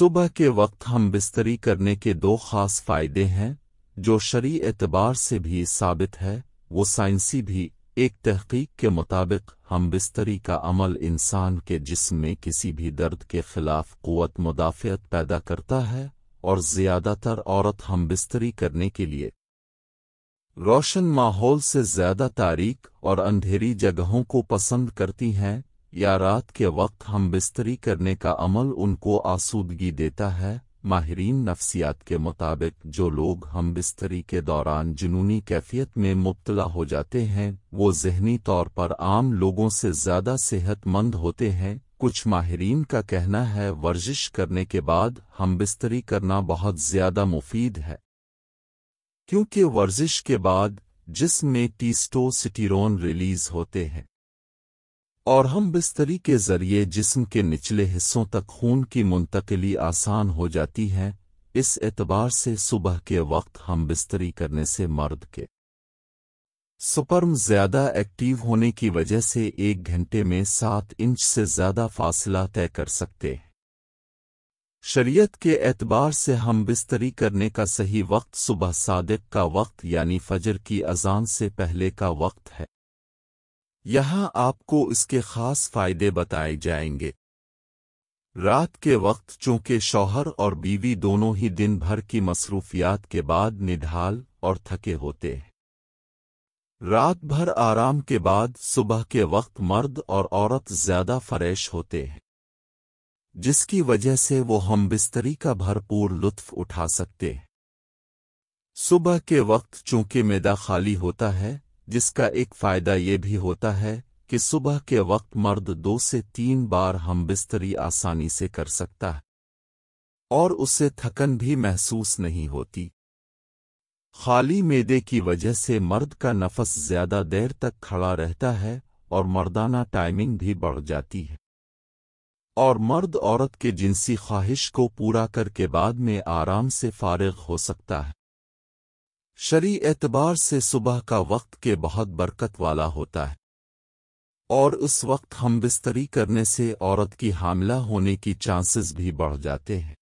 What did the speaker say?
सुबह के वक्त हम बिस्तरी करने के दो खास फायदे हैं जो शरी एतबार से भी साबित है वो साइंसी भी एक तहकीक के मुताबिक हम बिस्तरी का अमल इंसान के जिस्म में किसी भी दर्द के खिलाफ क़वत मुदाफियत पैदा करता है और ज़्यादातर औरत हम बिस्तरी करने के लिए रोशन माहौल से ज़्यादा तारीख और अंधेरी जगहों को पसंद करती हैं या रात के वक्त हम बिस्तरी करने का अमल उनको आसूदगी देता है माहरीन नफसियात के मुताबिक जो लोग हम बिस्तरी के दौरान जुनूनी कैफियत में मुबतला हो जाते हैं वो जहनी तौर पर आम लोगों से ज़्यादा सेहतमंद होते हैं कुछ माहरीन का कहना है वर्जिश करने के बाद हम बिस्तरी करना बहुत ज़्यादा मुफीद है क्योंकि वर्जिश के बाद जिसमें टीस्टोसिटीरोन रिलीज होते हैं और हम बिस्तरी के जरिए जिस्म के निचले हिस्सों तक खून की मुंतकली आसान हो जाती है इस एतबार से सुबह के वक्त हम बिस्तरी करने से मर्द के सुपर्म ज्यादा एक्टिव होने की वजह से एक घंटे में सात इंच से ज्यादा फासला तय कर सकते हैं शरीयत के एतबार से हम बिस्तरी करने का सही वक्त सुबह सादक का वक्त यानी फजर की अजान से पहले का वक्त है यहाँ आपको इसके खास फायदे बताए जाएंगे रात के वक्त चूंकि शौहर और बीवी दोनों ही दिन भर की मसरूफियात के बाद निढाल और थके होते हैं रात भर आराम के बाद सुबह के वक्त मर्द और औरत ज्यादा फरेश होते हैं जिसकी वजह से वो हम बिस्तरी का भरपूर लुत्फ उठा सकते हैं सुबह के वक्त चूंकि मैदा खाली होता है जिसका एक फायदा ये भी होता है कि सुबह के वक्त मर्द दो से तीन बार हम बिस्तरी आसानी से कर सकता है और उसे थकन भी महसूस नहीं होती खाली मेदे की वजह से मर्द का नफस ज्यादा देर तक खड़ा रहता है और मर्दाना टाइमिंग भी बढ़ जाती है और मर्द औरत के जिनसी ख्वाहिश को पूरा करके बाद में आराम से फारिग हो सकता है शरी एतबार से सुबह का वक्त के बहुत बरकत वाला होता है और उस वक्त हम बिस्तरी करने से औरत की हामला होने की चांसेस भी बढ़ जाते हैं